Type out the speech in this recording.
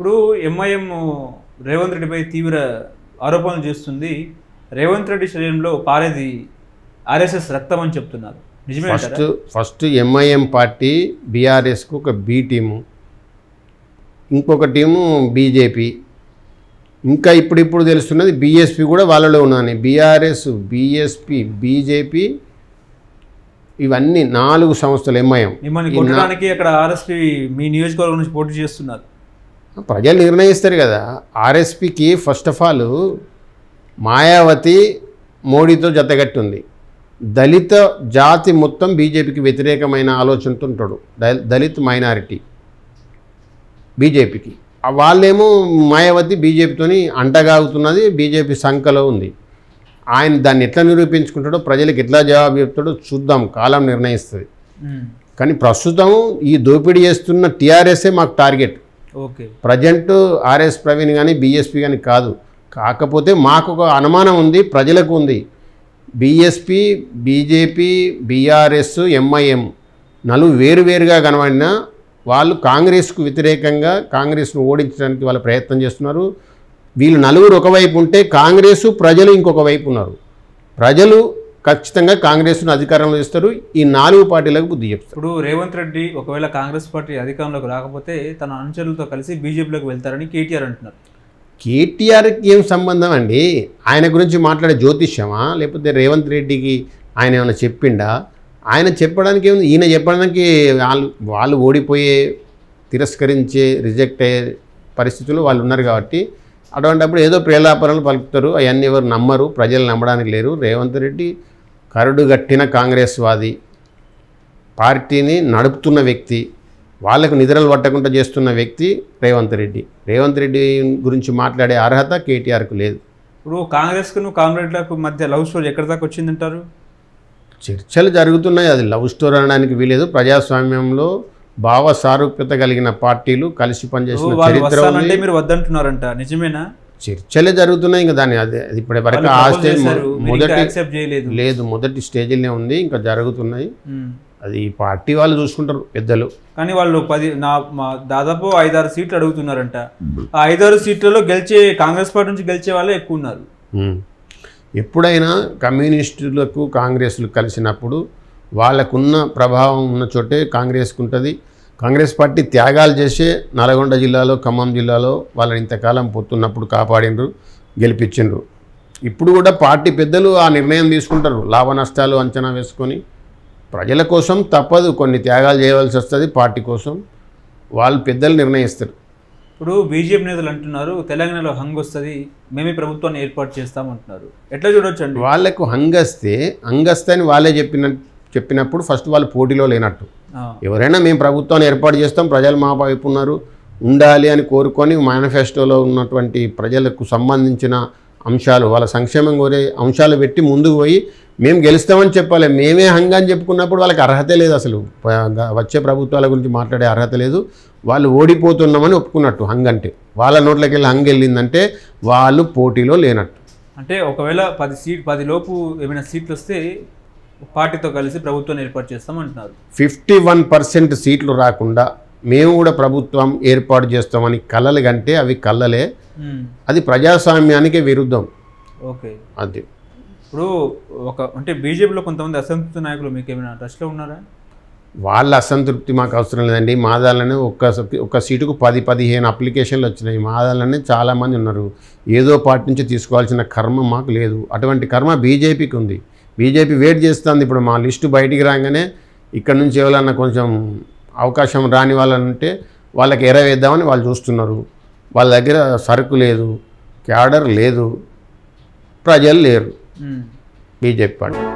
ఇప్పుడు ఎంఐఎం రేవంత్ రెడ్డిపై తీవ్ర ఆరోపణలు చేస్తుంది రేవంత్ రెడ్డి శరీరంలో పారేది ఆర్ఎస్ఎస్ రక్తం అని చెప్తున్నారు నిజమే ఫస్ట్ ఫస్ట్ ఎంఐఎం పార్టీ బీఆర్ఎస్కు ఒక బి టీము ఇంకొక టీము బీజేపీ ఇంకా ఇప్పుడిప్పుడు తెలుస్తున్నది బీఎస్పీ కూడా వాళ్ళలో ఉన్నాను బీఆర్ఎస్ బీఎస్పీ బీజేపీ ఇవన్నీ నాలుగు సంస్థలు ఎంఐఎం మిమ్మల్ని కొట్టడానికి అక్కడ ఆర్ఎస్పీ మీ నియోజకవర్గం నుంచి పోటీ చేస్తున్నారు ప్రజలు నిర్ణయిస్తారు కదా ఆర్ఎస్పికి ఫస్ట్ ఆఫ్ ఆల్ మాయావతి మోడీతో జతగట్టుంది దళిత జాతి మొత్తం బీజేపీకి వ్యతిరేకమైన ఆలోచనతో ఉంటాడు దళిత్ మైనారిటీ బీజేపీకి వాళ్ళేమో మాయావతి బీజేపీతోని అంటగాగుతున్నది బీజేపీ సంఖలో ఉంది ఆయన దాన్ని ఎట్లా నిరూపించుకుంటాడో ప్రజలకు ఎట్లా జవాబు చెప్తాడో చూద్దాం కాలం నిర్ణయిస్తుంది కానీ ప్రస్తుతం ఈ దోపిడీ చేస్తున్న టీఆర్ఎస్ఏ మాకు target okay present RS Praveen కానీ బీఎస్పీ కానీ కాదు కాకపోతే మాకు ఒక అనుమానం ఉంది ప్రజలకు ఉంది బీఎస్పీ బీజేపీ బీఆర్ఎస్ ఎంఐఎం నలు వేరువేరుగా కనబడిన వాళ్ళు కాంగ్రెస్కు వ్యతిరేకంగా కాంగ్రెస్ను ఓడించడానికి వాళ్ళు ప్రయత్నం చేస్తున్నారు వీళ్ళు నలుగురు ఒకవైపు ఉంటే కాంగ్రెసు ప్రజలు ఇంకొక వైపు ఉన్నారు ప్రజలు ఖచ్చితంగా కాంగ్రెస్ను అధికారంలో ఇస్తారు ఈ నాలుగు పార్టీలకు బుద్ధి చెప్తారు ఇప్పుడు రేవంత్ రెడ్డి ఒకవేళ కాంగ్రెస్ పార్టీ అధికారంలోకి రాకపోతే తన అనుచరులతో కలిసి బీజేపీలోకి వెళ్తారని కేటీఆర్ అంటున్నారు కేటీఆర్కి ఏం సంబంధం అండి ఆయన గురించి మాట్లాడే జ్యోతిష్యమా లేకపోతే రేవంత్ రెడ్డికి ఆయన ఏమైనా చెప్పిండా ఆయన చెప్పడానికి ఏమి ఈయన చెప్పడానికి వాళ్ళు వాళ్ళు ఓడిపోయే తిరస్కరించే రిజెక్ట్ అయ్యే పరిస్థితులు వాళ్ళు ఉన్నారు కాబట్టి అటువంటిప్పుడు ఏదో ప్రేలాపనలు పలుకుతారు అవన్నీ ఎవరు నమ్మరు ప్రజలు నమ్మడానికి లేరు రేవంత్ రెడ్డి కరుడుగట్టిన కాంగ్రెస్ వాది పార్టీని నడుపుతున్న వ్యక్తి వాళ్లకు నిద్రలు పట్టకుండా చేస్తున్న వ్యక్తి రేవంత్ రెడ్డి రేవంత్ రెడ్డి గురించి మాట్లాడే అర్హత కేటీఆర్కు లేదు ఇప్పుడు కాంగ్రెస్కు కామ్రేడ్లకు మధ్య లవ్ స్టోరీ ఎక్కడి దాకా వచ్చిందంటారు చర్చలు జరుగుతున్నాయి అది లవ్ స్టోరీ అనడానికి వీలేదు ప్రజాస్వామ్యంలో భావ సారూప్యత కలిగిన పార్టీలు కలిసి పనిచేసిన చరిత్ర మీరు వద్దంటున్నారంట నిజమేనా చర్చలే జరుగుతున్నాయి ఇంకా దాన్ని అదే ఇప్పటి వరకు ఆ స్టేజ్ మొదటి లేదు మొదటి స్టేజ్లోనే ఉంది ఇంకా జరుగుతున్నాయి అది పార్టీ వాళ్ళు చూసుకుంటారు పెద్దలు కానీ వాళ్ళు పది నా దాదాపు ఐదారు సీట్లు అడుగుతున్నారంట ఆ ఐదారు సీట్లలో గెలిచే కాంగ్రెస్ పార్టీ నుంచి గెలిచే వాళ్ళే ఎక్కువ ఉన్నారు ఎప్పుడైనా కమ్యూనిస్టులకు కాంగ్రెస్లు కలిసినప్పుడు వాళ్ళకున్న ప్రభావం ఉన్న చోటే కాంగ్రెస్కి ఉంటుంది కాంగ్రెస్ పార్టీ త్యాగాలు చేసే నల్గొండ జిల్లాలో ఖమ్మం జిల్లాలో వాళ్ళని ఇంతకాలం పొత్తున్నప్పుడు కాపాడిండ్రు గెలిపించిండ్రు ఇప్పుడు కూడా పార్టీ పెద్దలు ఆ నిర్ణయం తీసుకుంటారు లాభ నష్టాలు అంచనా వేసుకొని ప్రజల కోసం తప్పదు కొన్ని త్యాగాలు చేయవలసి వస్తుంది పార్టీ కోసం వాళ్ళు పెద్దలు నిర్ణయిస్తారు ఇప్పుడు బీజేపీ నేతలు అంటున్నారు తెలంగాణలో హంగ్ వస్తుంది మేమే ప్రభుత్వాన్ని ఏర్పాటు చేస్తామంటున్నారు ఎట్లా చూడొచ్చండి వాళ్ళకు హంగ్ వస్తే హంగ్ అని వాళ్ళే చెప్పిన చెప్పినప్పుడు ఫస్ట్ వాళ్ళు పోటీలో లేనట్టు ఎవరైనా మేము ప్రభుత్వాన్ని ఏర్పాటు చేస్తాం ప్రజలు మా వైపు ఉన్నారు ఉండాలి అని కోరుకొని మేనిఫెస్టోలో ఉన్నటువంటి ప్రజలకు సంబంధించిన అంశాలు వాళ్ళ సంక్షేమం కోరే అంశాలు పెట్టి ముందుకు పోయి మేము గెలుస్తామని చెప్పాలి మేమే హంగా అని చెప్పుకున్నప్పుడు వాళ్ళకి అర్హత లేదు అసలు వచ్చే ప్రభుత్వాల గురించి మాట్లాడే అర్హత లేదు వాళ్ళు ఓడిపోతున్నామని ఒప్పుకున్నట్టు హంగ్ అంటే వాళ్ళ నోట్లకి వెళ్ళి హంగ్ వెళ్ళిందంటే వాళ్ళు పోటీలో లేనట్టు అంటే ఒకవేళ పది సీట్ పదిలోపు ఏమైనా సీట్లు వస్తే పార్టీతో కలిసి ప్రభుత్వం ఏర్పాటు చేస్తామంటున్నారు ఫిఫ్టీ వన్ పర్సెంట్ సీట్లు రాకుండా మేము కూడా ప్రభుత్వం ఏర్పాటు చేస్తామని కళలు కంటే అవి కళ్ళలే అది ప్రజాస్వామ్యానికి విరుద్ధం ఓకే అది ఇప్పుడు ఒక అంటే బీజేపీలో కొంతమంది అసంతృప్తి నాయకులు మీకు ఏమైనా టచ్లో ఉన్నారా వాళ్ళ అసంతృప్తి మాకు అవసరం లేదండి మాదాలనే ఒక్క ఒక్క సీటుకు పది పదిహేను అప్లికేషన్లు వచ్చినాయి మాదాలనే చాలామంది ఉన్నారు ఏదో పార్టీ నుంచి తీసుకోవాల్సిన కర్మ మాకు లేదు అటువంటి కర్మ బీజేపీకి ఉంది బీజేపీ వెయిట్ చేస్తుంది ఇప్పుడు మా లిస్టు బయటికి రాగానే ఇక్కడ నుంచి ఎవరన్నా కొంచెం అవకాశం రాని వాళ్ళంటే వాళ్ళకి ఎరవేద్దామని వాళ్ళు చూస్తున్నారు వాళ్ళ దగ్గర సరుకు లేదు క్యాడర్ లేదు ప్రజలు లేరు బీజేపీ పార్టీ